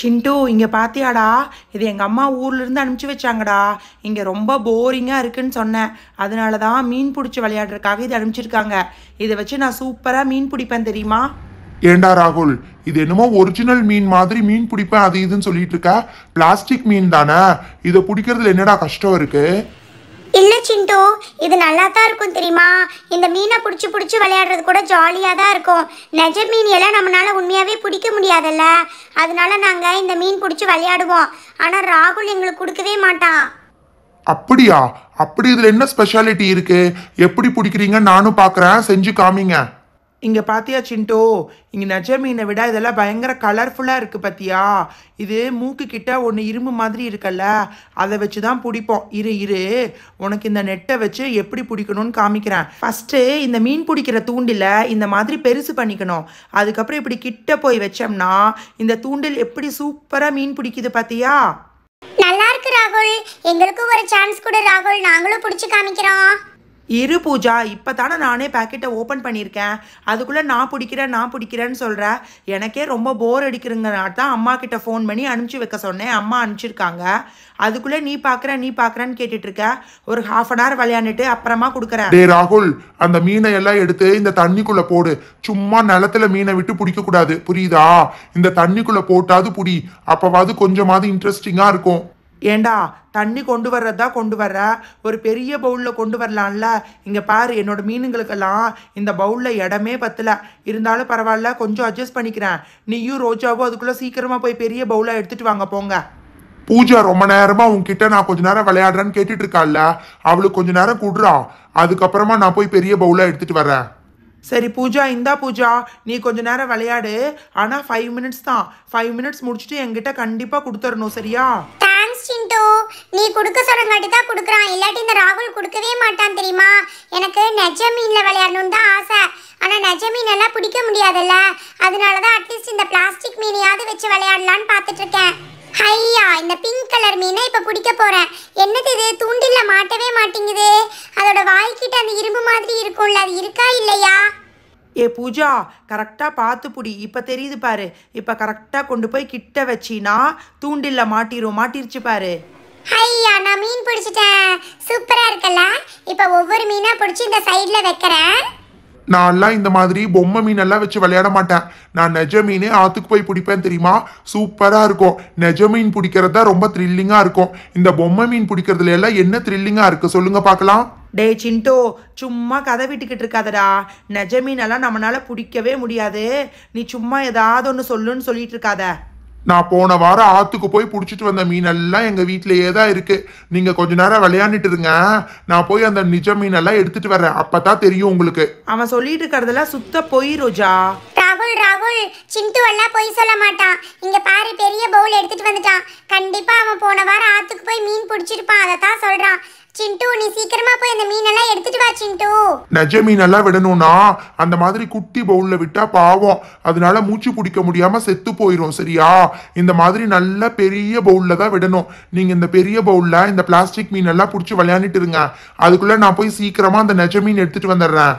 சிண்டு இங்கே பார்த்தியாடா இது எங்கள் அம்மா ஊர்லேருந்து அனுப்பிச்சி வச்சாங்கடா இங்கே ரொம்ப போரிங்காக இருக்குன்னு சொன்னேன் அதனால தான் மீன் பிடிச்சி விளையாடுறதுக்காக இது அனுப்பிச்சிருக்காங்க இதை வச்சு நான் சூப்பராக மீன் பிடிப்பேன் தெரியுமா ஏண்டா ராகுல் இது என்னமோ ஒரிஜினல் மீன் மாதிரி மீன் பிடிப்பேன் அது இதுன்னு சொல்லிட்டு இருக்க பிளாஸ்டிக் மீன் தானே இதை பிடிக்கிறதுல என்னடா கஷ்டம் இருக்குது இல்லை சிண்டு இது நல்லா தான் இருக்கும் தெரியுமா இந்த மீனை பிடிச்சி பிடிச்சி விளையாடுறது கூட ஜாலியாக தான் இருக்கும் நெஜ மீன் எல்லாம் நம்மளால் உண்மையாகவே பிடிக்க முடியாதுல்ல அதனால நாங்கள் இந்த மீன் பிடிச்சி விளையாடுவோம் ஆனால் ராகுல் எங்களுக்கு கொடுக்கவே மாட்டான் அப்படியா அப்படி இதில் என்ன ஸ்பெஷாலிட்டி இருக்கு எப்படி பிடிக்கிறீங்க நானும் பார்க்குறேன் செஞ்சு காமிங்க இங்கே பார்த்தியா சின்ட்டோ இங்கே நஜ மீனை விட இதெல்லாம் பயங்கர கலர்ஃபுல்லாக இருக்குது பார்த்தியா இது மூக்கு கிட்டே ஒன்று இரும்பு மாதிரி இருக்கல்ல அதை வச்சு தான் பிடிப்போம் இரு இரு உனக்கு இந்த நெட்டை வச்சு எப்படி பிடிக்கணும்னு காமிக்கிறேன் ஃபஸ்ட்டு இந்த மீன் பிடிக்கிற தூண்டில் இந்த மாதிரி பெருசு பண்ணிக்கணும் அதுக்கப்புறம் இப்படி கிட்ட போய் வச்சோம்னா இந்த தூண்டில் எப்படி சூப்பராக மீன் பிடிக்குது பார்த்தியா நல்லா இருக்கு ராகுல் எங்களுக்கும் ஒரு சான்ஸ் கூட ராகுல் நாங்களும் பிடிச்சி காமிக்கிறோம் இரு பூஜா இப்போ தானே நானே பேக்கெட்டை ஓப்பன் பண்ணியிருக்கேன் அதுக்குள்ளே நான் பிடிக்கிறேன் நான் பிடிக்கிறேன்னு சொல்கிறேன் எனக்கே ரொம்ப போர் அடிக்கிறங்கனால தான் அம்மா கிட்டே ஃபோன் பண்ணி அனுப்பிச்சி வைக்க சொன்னேன் அம்மா அனுப்பிச்சிருக்காங்க அதுக்குள்ளே நீ பார்க்குற நீ பார்க்குறேன்னு கேட்டுட்டு இருக்க ஒரு ஹாஃப் அன் ஹவர் விளையாண்டுட்டு அப்புறமா கொடுக்குறேன் டே ராகுல் அந்த மீனை எல்லாம் எடுத்து இந்த தண்ணிக்குள்ளே போடு சும்மா நிலத்துல மீனை விட்டு பிடிக்கக்கூடாது புரியுதா இந்த தண்ணிக்குள்ளே போட்டாவது புடி அப்போவாது கொஞ்சமாவது இன்ட்ரெஸ்டிங்காக இருக்கும் ஏண்டா தண்ணி கொண்டு வர்றதா கொண்டு வர்ற ஒரு பெரிய பவுலில் கொண்டு வரலாம்ல இங்கே பாரு என்னோட மீனுங்களுக்கெல்லாம் இந்த பவுலில் இடமே பத்தல இருந்தாலும் பரவாயில்ல கொஞ்சம் அட்ஜஸ்ட் பண்ணிக்கிறேன் நீயும் ரோஜாவும் அதுக்குள்ளே சீக்கிரமாக போய் பெரிய பவுலாக எடுத்துகிட்டு வாங்க போங்க பூஜா ரொம்ப நேரமாக உங்ககிட்ட நான் கொஞ்ச நேரம் விளையாடுறேன்னு கேட்டுட்டு இருக்காள்ல அவளுக்கு கொஞ்ச நேரம் கூடுறா அதுக்கப்புறமா நான் போய் பெரிய பவுலாக எடுத்துட்டு வரேன் சரி பூஜா இந்தா பூஜா நீ கொஞ்ச நேரம் விளையாடு ஆனால் ஃபைவ் மினிட்ஸ் தான் ஃபைவ் மினிட்ஸ் முடிச்சுட்டு என்கிட்ட கண்டிப்பாக கொடுத்துடணும் சரியா தேங்க்ஸ் சிண்டு நீ கொடுக்க சொன்னங்காட்டி தான் கொடுக்குறான் இல்லாட்டி இந்த ராகுல் கொடுக்கவே மாட்டான் தெரியுமா எனக்கு நெஜ மீனில் விளையாடணும்னு தான் ஆசை ஆனால் நெஜ எல்லாம் பிடிக்க முடியாதுல்ல அதனால தான் அட்லீஸ்ட் இந்த பிளாஸ்டிக் மீனையாவது வச்சு விளையாடலான்னு பார்த்துட்ருக்கேன் ஹையா இந்த பிங்க் கலர் மீனை இப்போ பிடிக்க போகிறேன் என்னது இது தூண்டில்ல மாட்டவே மாட்டேங்குது அதோட வாய்க்கிட்ட அந்த இரும்பு மாதிரி இருக்கும்ல அது இருக்கா இல்லையா ஏ பூஜா கரெக்டாக பார்த்து புடி இப்போ தெரியுது பாரு இப்போ கரெக்டாக கொண்டு போய் கிட்ட வச்சினா தூண்டில்ல மாட்டிரும் மாட்டிருச்சு பாரு ஐயா நான் மீன் பிடிச்சிட்டேன் சூப்பராக இருக்கல்ல இப்போ ஒவ்வொரு மீனாக பிடிச்சி இந்த சைடில் வைக்கிறேன் நான்லாம் இந்த மாதிரி பொம்மை மீனெல்லாம் வச்சு விளையாட மாட்டேன் நான் நெஜ மீனே ஆற்றுக்கு போய் பிடிப்பேன் தெரியுமா சூப்பராக இருக்கும் நெஜ மீன் பிடிக்கிறது தான் ரொம்ப த்ரில்லிங்காக இருக்கும் இந்த பொம்மை மீன் பிடிக்கிறதுல எல்லாம் என்ன த்ரில்லிங்காக இருக்குது சொல்லுங்க பார்க்கலாம் டே சின்டோ சும்மா கதை விட்டுக்கிட்டு இருக்காதடா நெஜமீனெல்லாம் நம்மளால பிடிக்கவே முடியாது நீ சும்மா ஏதாவது ஒன்று சொல்லுன்னு சொல்லிட்டு இருக்காத நான் போன வாரம் ஆத்துக்கு போய் பிடிச்சிட்டு வந்த மீனெல்லாம் எங்கள் வீட்டிலேயே தான் இருக்கு நீங்கள் கொஞ்ச நேரம் விளையாண்டுட்டு இருங்க நான் போய் அந்த நிஜ மீனெல்லாம் எடுத்துட்டு அப்போ அப்பதான் தெரியும் உங்களுக்கு அவன் சொல்லிட்டு இருக்கிறதெல்லாம் சுத்த போய் ரோஜா ராகுல் ராகுல் சிந்து எல்லாம் போய் சொல்ல மாட்டான் இங்கே பாரு பெரிய பவுல் எடுத்துட்டு வந்துட்டான் கண்டிப்பாக அவன் போன வாரம் ஆத்துக்கு போய் மீன் பிடிச்சிருப்பான் அதை தான் சொல்கிறான் சிண்டு நீ சீக்கிரமா போய் அந்த மீனெல்லாம் எடுத்துட்டு வா சிண்டு நெஜ மீனெல்லாம் விடணும்னா அந்த மாதிரி குட்டி பவுல்ல விட்டா பாவம் அதனால மூச்சு குடிக்க முடியாம செத்து போயிடும் சரியா இந்த மாதிரி நல்ல பெரிய பவுல்ல தான் விடணும் நீங்க இந்த பெரிய பவுல்ல இந்த பிளாஸ்டிக் மீன் எல்லாம் புடிச்சு விளையாண்டுட்டு இருங்க அதுக்குள்ள நான் போய் சீக்கிரமா அந்த நெஜ மீன் எடுத்துட்டு வந்துடுறேன்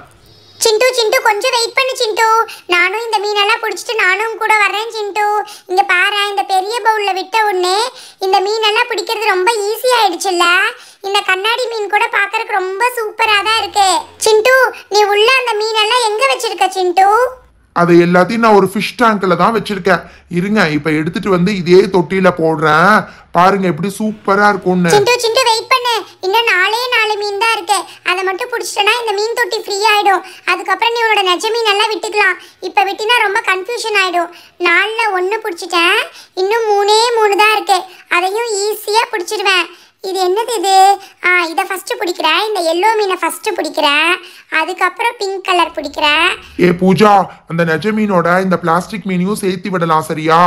சிண்டு சிண்டு கொஞ்சம் வெயிட் பண்ணு சிண்டு நானும் இந்த மீனெல்லாம் பிடிச்சிட்டு நானும் கூட வர்றேன் சிண்டு இங்க பாரு இந்த பெரிய பவுல்ல விட்ட உடனே இந்த மீன் எல்லாம் பிடிக்கிறது ரொம்ப ஈஸி ஆயிடுச்சுல்ல இந்த கண்ணாடி மீன் கூட பாக்கறதுக்கு ரொம்ப சூப்பரா தான் இருக்கு சிண்டு நீ உள்ள அந்த மீன் எல்லாம் எங்க வச்சிருக்க சிண்டு அது எல்லாத்தையும் நான் ஒரு ஃபிஷ் டேங்க்ல தான் வச்சிருக்கேன் இருங்க இப்ப எடுத்துட்டு வந்து இதே தொட்டியில போடுறேன் பாருங்க எப்படி சூப்பரா இருக்கும்னு சிண்டு சிண்டு வெயிட் பண்ணு இன்னும் நாலே நாலு மீன் தான் இருக்கு அதை மட்டும் பிடிச்சிட்டனா இந்த மீன் தொட்டி ஃப்ரீ ஆயிடும் அதுக்கப்புறம் நீ உனோட நெஜ மீன் எல்லாம் விட்டுக்கலாம் இப்ப விட்டினா ரொம்ப கன்ஃபியூஷன் ஆயிடும் நாலுல ஒன்னு பிடிச்சிட்டேன் இன்னும் மூணே மூணு தான் இருக்கு அதையும் ஈஸியா பிடிச்சிருவேன் இது என்னது இது ஆ இதை ஃபஸ்ட்டு பிடிக்கிறேன் இந்த எல்லோ மீனை ஃபஸ்ட்டு பிடிக்கிறேன் அதுக்கப்புறம் பிங்க் கலர் பிடிக்கிறேன் ஏ பூஜா அந்த நெஜ மீனோட இந்த பிளாஸ்டிக் மீனையும் சேர்த்து விடலாம் சரியா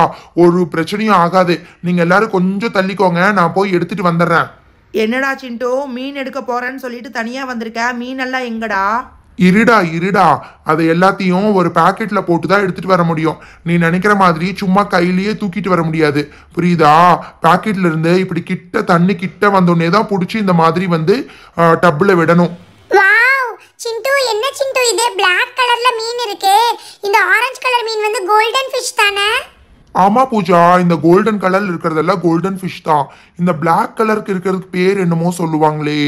ஒரு பிரச்சனையும் ஆகாது நீங்கள் எல்லாரும் கொஞ்சம் தள்ளிக்கோங்க நான் போய் எடுத்துட்டு வந்துடுறேன் என்னடா சிண்டோ மீன் எடுக்க போகிறேன்னு சொல்லிட்டு தனியாக வந்திருக்க மீனெல்லாம் எங்கடா இருடா இருடா அதை எல்லாத்தையும் ஒரு பேக்கெட்டில் போட்டு தான் எடுத்துகிட்டு வர முடியும் நீ நினைக்கிற மாதிரி சும்மா கையிலேயே தூக்கிட்டு வர முடியாது புரியுதா பாக்கெட்ல இருந்து இப்படி கிட்ட தண்ணி கிட்ட வந்தோடனே தான் பிடிச்சி இந்த மாதிரி வந்து டப்பில் விடணும் என்ன சிண்டு இது பிளாக் கலர்ல மீன் இருக்கு இந்த ஆரஞ்சு கலர் மீன் ஆமாம் பூஜா இந்த கோல்டன் கலர் இருக்கிறதெல்லாம் கோல்டன் ஃபிஷ் தான் இந்த பிளாக் கலருக்கு இருக்கிறதுக்கு பேர் என்னமோ சொல்லுவாங்களே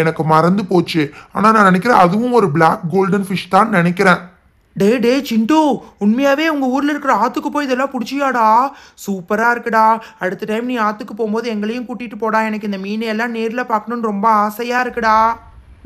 எனக்கு மறந்து போச்சு ஆனால் நான் நினைக்கிறேன் அதுவும் ஒரு பிளாக் கோல்டன் ஃபிஷ் தான் நினைக்கிறேன் டே டே சிண்டு உண்மையாகவே உங்கள் ஊரில் இருக்கிற ஆற்றுக்கு போய் இதெல்லாம் பிடிச்சியாடா சூப்பராக இருக்குடா அடுத்த டைம் நீ ஆற்றுக்கு போகும்போது எங்களையும் கூட்டிகிட்டு போடா எனக்கு இந்த மீனை எல்லாம் நேரில் பார்க்கணுன்னு ரொம்ப ஆசையாக இருக்குடா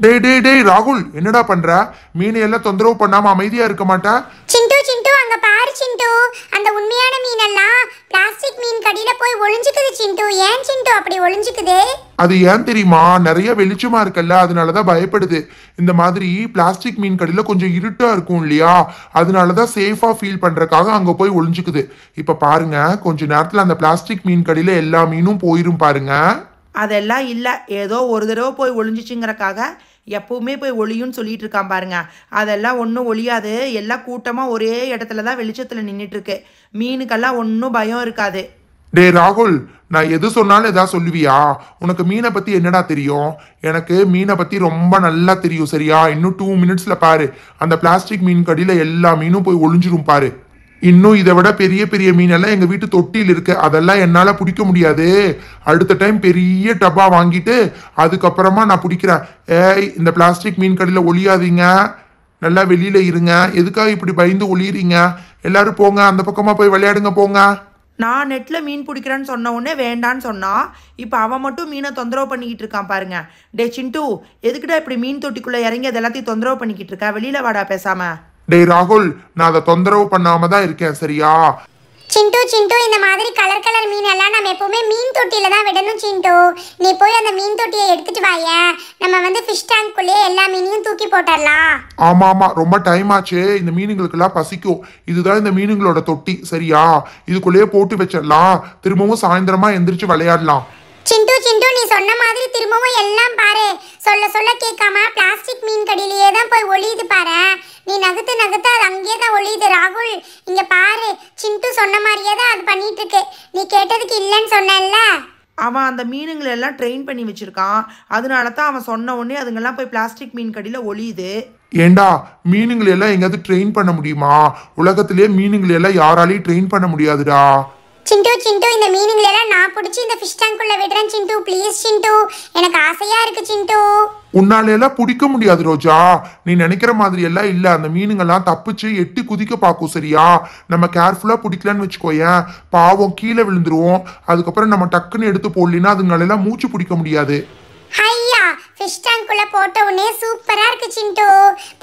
டேய் டேய் டேய் ராகுல் என்னடா பண்ற மீனை எல்லாம் தொந்தரவு பண்ணாம அமைதியா இருக்க மாட்டா சிண்டு சிண்டு அங்க பாரு சிண்டு அந்த உண்மையான மீன் எல்லாம் பிளாஸ்டிக் மீன் கடியில போய் ஒளிஞ்சுக்குது சிண்டு ஏன் சிண்டு அப்படி ஒளிஞ்சுக்குது அது ஏன் தெரியுமா நிறைய வெளிச்சமா இருக்குல்ல அதனாலதான் பயப்படுது இந்த மாதிரி பிளாஸ்டிக் மீன் கடையில கொஞ்சம் இருட்டா இருக்கும் இல்லையா அதனாலதான் சேஃபா ஃபீல் பண்றதுக்காக அங்க போய் ஒளிஞ்சுக்குது இப்ப பாருங்க கொஞ்ச நேரத்துல அந்த பிளாஸ்டிக் மீன் கடையில எல்லா மீனும் போயிரும் பாருங்க அதெல்லாம் இல்லை ஏதோ ஒரு தடவை போய் ஒளிஞ்சிச்சுங்கிறக்காக எப்போவுமே போய் ஒளியும்னு சொல்லிட்டு இருக்கான் பாருங்க அதெல்லாம் ஒன்றும் ஒளியாது எல்லாம் கூட்டமாக ஒரே இடத்துல தான் வெளிச்சத்தில் நின்றுட்டுருக்கு மீனுக்கெல்லாம் ஒன்றும் பயம் இருக்காது டே ராகுல் நான் எது சொன்னாலும் எதா சொல்லுவியா உனக்கு மீனை பற்றி என்னடா தெரியும் எனக்கு மீனை பற்றி ரொம்ப நல்லா தெரியும் சரியா இன்னும் டூ மினிட்ஸில் பாரு அந்த பிளாஸ்டிக் மீன் கடியில எல்லா மீனும் போய் ஒளிஞ்சிரும் பாரு இன்னும் இதை விட பெரிய பெரிய மீனெல்லாம் எங்கள் வீட்டு தொட்டியில் இருக்கு அதெல்லாம் என்னால் பிடிக்க முடியாது அடுத்த டைம் பெரிய டப்பா வாங்கிட்டு அதுக்கப்புறமா நான் பிடிக்கிறேன் ஏய் இந்த பிளாஸ்டிக் மீன் கடையில் ஒளியாதீங்க நல்லா வெளியில் இருங்க எதுக்காக இப்படி பயந்து ஒளியிறீங்க எல்லாரும் போங்க அந்த பக்கமாக போய் விளையாடுங்க போங்க நான் நெட்டில் மீன் பிடிக்கிறேன்னு சொன்ன உடனே வேண்டான்னு சொன்னான் இப்போ அவன் மட்டும் மீனை தொந்தரவு பண்ணிக்கிட்டு இருக்கான் பாருங்க டே சிண்டு எதுக்குடா இப்படி மீன் தொட்டிக்குள்ளே இறங்கி அது எல்லாத்தையும் தொந்தரவு பண்ணிக்கிட்டு இருக்கா வெளியில் வாடா பேசாமல் டேய் ராகுல் நான் அதை தொந்தரவு பண்ணாம தான் இருக்கேன் சரியா சிண்டு சிண்டு இந்த மாதிரி கலர் கலர் மீன் எல்லாம் நம்ம எப்பவுமே மீன் தொட்டியில தான் விடணும் சிண்டு நீ போய் அந்த மீன் தொட்டியை எடுத்துட்டு வாய நம்ம வந்து ஃபிஷ் குள்ளே எல்லா மீனையும் தூக்கி போட்டுடலாம் ஆமா ஆமா ரொம்ப டைம் ஆச்சு இந்த எல்லாம் பசிக்கும் இதுதான் இந்த மீனுங்களோட தொட்டி சரியா இதுக்குள்ளேயே போட்டு வச்சிடலாம் திரும்பவும் சாயந்தரமா எந்திரிச்சு விளையாடலாம் சிண்டு சிண்டு நீ சொன்ன மாதிரி திரும்பவும் எல்லாம் பாரு சொல்ல சொல்ல கேட்காம பிளாஸ்டிக் மீன் கடையிலேயே தான் போய் ஒளியுது பாரு நீ நகுத்து நகுத்து அது அங்கேயே தான் ஒளியுது ராகுல் இங்க பாரு சிண்டு சொன்ன மாதிரியே தான் அது பண்ணிட்டு இருக்கு நீ கேட்டதுக்கு இல்லைன்னு சொன்னல அவன் அந்த மீனுங்களை எல்லாம் ட்ரெயின் பண்ணி வச்சிருக்கான் அதனால தான் அவன் சொன்ன உடனே அதுங்கெல்லாம் போய் பிளாஸ்டிக் மீன் கடியில் ஒளியுது ஏண்டா மீனுங்களை எல்லாம் எங்கேயாவது ட்ரெயின் பண்ண முடியுமா உலகத்திலேயே மீனுங்களை எல்லாம் யாராலையும் ட்ரெயின் பண்ண முடியாதுடா சிண்டு சிண்டு இந்த மீனிங்ல எல்லாம் நான் பிடிச்சி இந்த ஃபிஷ் உள்ள விடுறேன் சிண்டு ப்ளீஸ் சிண்டு எனக்கு ஆசையா இருக்கு சிண்டு உன்னால எல்லாம் பிடிக்க முடியாது ரோஜா நீ நினைக்கிற மாதிரி எல்லாம் இல்ல அந்த மீனுங்கெல்லாம் தப்பிச்சு எட்டி குதிக்க பார்க்கும் சரியா நம்ம கேர்ஃபுல்லா பிடிக்கலன்னு வச்சுக்கோயேன் பாவம் கீழே விழுந்துருவோம் அதுக்கப்புறம் நம்ம டக்குன்னு எடுத்து போடலின்னா அதுங்களெல்லாம் மூச்சு பிடிக்க முடியாது ஐயா ஃபிஷ் டேங்க்குள்ள போட்ட உடனே சூப்பரா இருக்கு சிண்டு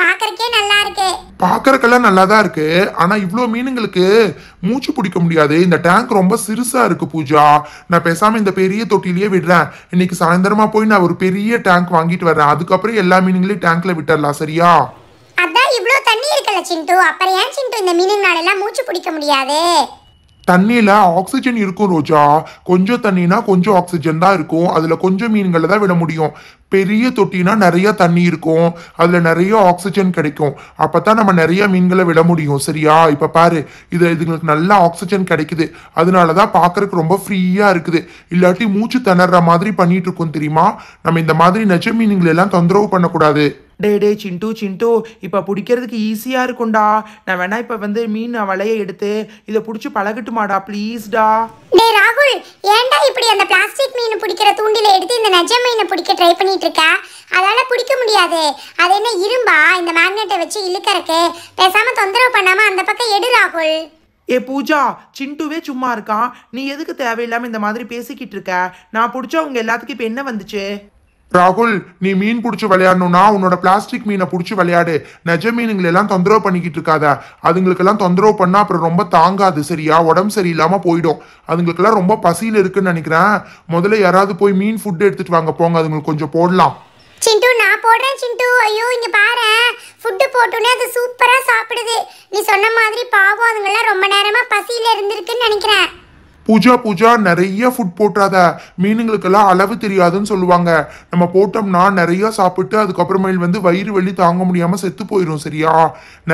பாக்கறக்கே நல்லா இருக்கு பாக்கறக்கெல்லாம் நல்லா தான் இருக்கு ஆனா இவ்வளோ மீனுங்களுக்கு மூச்சு பிடிக்க முடியாது இந்த டேங்க் ரொம்ப சிறுசா இருக்கு பூஜா நான் பேசாம இந்த பெரிய தொட்டிலேயே விடுறேன் இன்னைக்கு சாயந்தரமா போய் நான் ஒரு பெரிய டேங்க் வாங்கிட்டு வரேன் அதுக்கப்புறம் எல்லா மீனுங்களையும் டேங்க்ல விட்டுறலாம் சரியா அதான் இவ்வளோ தண்ணி இருக்குல்ல சிண்டு அப்புறம் ஏன் சிண்டு இந்த மீனுங்களால எல்லாம் மூச்சு பிடிக்க முடியாது தண்ணியில் ஆக்சிஜன் இருக்கும் ரோஜா கொஞ்சம் தண்ணினா கொஞ்சம் ஆக்சிஜன் தான் இருக்கும் அதில் கொஞ்சம் மீன்களை தான் விட முடியும் பெரிய தொட்டினா நிறைய தண்ணி இருக்கும் அதில் நிறைய ஆக்சிஜன் கிடைக்கும் அப்போ தான் நம்ம நிறைய மீன்களை விட முடியும் சரியா இப்போ பாரு இது இதுங்களுக்கு நல்லா ஆக்சிஜன் கிடைக்குது அதனால தான் பார்க்குறக்கு ரொம்ப ஃப்ரீயாக இருக்குது இல்லாட்டி மூச்சு திணற மாதிரி பண்ணிட்டு இருக்கோம் தெரியுமா நம்ம இந்த மாதிரி நெஜ எல்லாம் தொந்தரவு பண்ணக்கூடாது டே டே சிண்டு சிண்டு இப்போ பிடிக்கிறதுக்கு ஈஸியாக இருக்கும்டா நான் வேணா இப்போ வந்து மீன் வலையை எடுத்து இதை பிடிச்சி பழகட்டுமாடா ப்ளீஸ்டா டே ராகுல் ஏன்டா இப்படி அந்த பிளாஸ்டிக் மீன் பிடிக்கிற தூண்டில எடுத்து இந்த நெஜ மீனை பிடிக்க ட்ரை பண்ணிட்டு இருக்க அதால பிடிக்க முடியாது அது என்ன இரும்பா இந்த மேக்னெட்டை வச்சு இழுக்கறக்கு பேசாம தொந்தரவு பண்ணாம அந்த பக்கம் எடு ராகுல் ஏ பூஜா சிண்டுவே சும்மா இருக்கான் நீ எதுக்கு தேவையில்லாமல் இந்த மாதிரி பேசிக்கிட்டு இருக்க நான் பிடிச்சவங்க எல்லாத்துக்கும் இப்போ என்ன வந்துச்சு ராகுல் நீ மீன் பிடிச்சி விளையாடணும்னா உன்னோட பிளாஸ்டிக் மீனை பிடிச்சி விளையாடு நெஜ மீனுங்களை எல்லாம் தொந்தரவு பண்ணிக்கிட்டு இருக்காத அதுங்களுக்கெல்லாம் தொந்தரவு பண்ணா அப்புறம் ரொம்ப தாங்காது சரியா உடம்பு சரியில்லாம போயிடும் அதுங்களுக்கெல்லாம் ரொம்ப பசியில் இருக்குன்னு நினைக்கிறேன் முதல்ல யாராவது போய் மீன் ஃபுட் எடுத்துட்டு வாங்க போங்க அதுங்களுக்கு கொஞ்சம் போடலாம் சிண்டு நான் போடுறேன் சிண்டு ஐயோ இங்க பாரு ஃபுட்டு போட்டோன்னே அது சூப்பரா சாப்பிடுது நீ சொன்ன மாதிரி பாவம் அதுங்கெல்லாம் ரொம்ப நேரமா பசியில இருந்திருக்குன்னு நினைக்கிறேன் பூஜா பூஜா நிறைய ஃபுட் போட்டுறாத மீனுங்களுக்கெல்லாம் அளவு தெரியாதுன்னு சொல்லுவாங்க நம்ம போட்டோம்னா நிறைய சாப்பிட்டு அதுக்கப்புறமேல் வந்து வயிறு வலி தாங்க முடியாமல் செத்து போயிடும் சரியா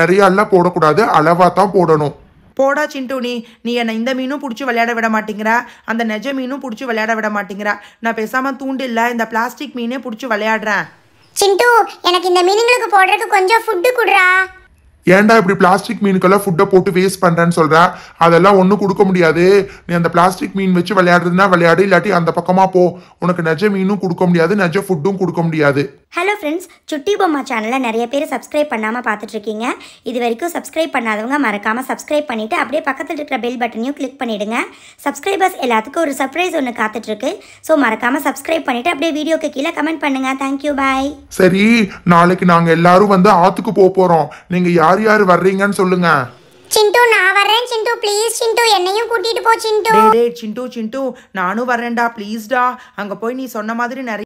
நிறைய எல்லாம் போடக்கூடாது அளவாக தான் போடணும் போடா சின்டூனி நீ என்னை இந்த மீனும் பிடிச்சி விளையாட விட மாட்டேங்கிற அந்த நெஜ மீனும் பிடிச்சி விளையாட விட மாட்டேங்கிற நான் பேசாமல் இல்லை இந்த பிளாஸ்டிக் மீனே பிடிச்சி விளையாடுறேன் சிண்டு எனக்கு இந்த மீனுங்களுக்கு போடுறதுக்கு கொஞ்சம் ஃபுட்டு கொடுறா ஏன்டா இப்படி பிளாஸ்டிக் மீனுக்கெல்லாம் ஃபுட்டை போட்டு வேஸ்ட் பண்ணுறேன்னு சொல்கிறேன் அதெல்லாம் ஒன்றும் கொடுக்க முடியாது நீ அந்த பிளாஸ்டிக் மீன் வச்சு விளையாடுறதுனா விளையாடு இல்லாட்டி அந்த பக்கமாக போ உனக்கு நெஜ மீனும் கொடுக்க முடியாது நெஜ ஃபுட்டும் கொடுக்க முடியாது ஹலோ ஃப்ரெண்ட்ஸ் சுட்டி பொம்மா சேனலில் நிறைய பேர் சப்ஸ்கிரைப் பண்ணாமல் பார்த்துட்ருக்கீங்க இது வரைக்கும் சப்ஸ்கிரைப் பண்ணாதவங்க மறக்காமல் சப்ஸ்கிரைப் பண்ணிவிட்டு அப்படியே பக்கத்தில் இருக்கிற பெல் பட்டனையும் கிளிக் பண்ணிவிடுங்க சப்ஸ்கிரைபர்ஸ் எல்லாத்துக்கும் ஒரு சர்ப்ரைஸ் ஒன்று காத்துட்ருக்கு ஸோ மறக்காமல் சப்ஸ்கிரைப் பண்ணிவிட்டு அப்படியே வீடியோக்கு கீழே கமெண்ட் பண்ணுங்கள் தேங்க்யூ பாய் சரி நாளைக்கு நாங்கள் எல்லாரும் வந்து ஆற்றுக்கு போக போகிறோம் நீங்கள் யார் யார் யார் வர்றீங்கன்னு சொல்லுங்க சிண்டு நான் வர்றேன் சிண்டு ப்ளீஸ் சிண்டு என்னையும் கூட்டிட்டு போ சிண்டு டேய் டேய் சிண்டு சிண்டு நானும் வரேன்டா ப்ளீஸ்டா அங்க போய் நீ சொன்ன மாதிரி நிறைய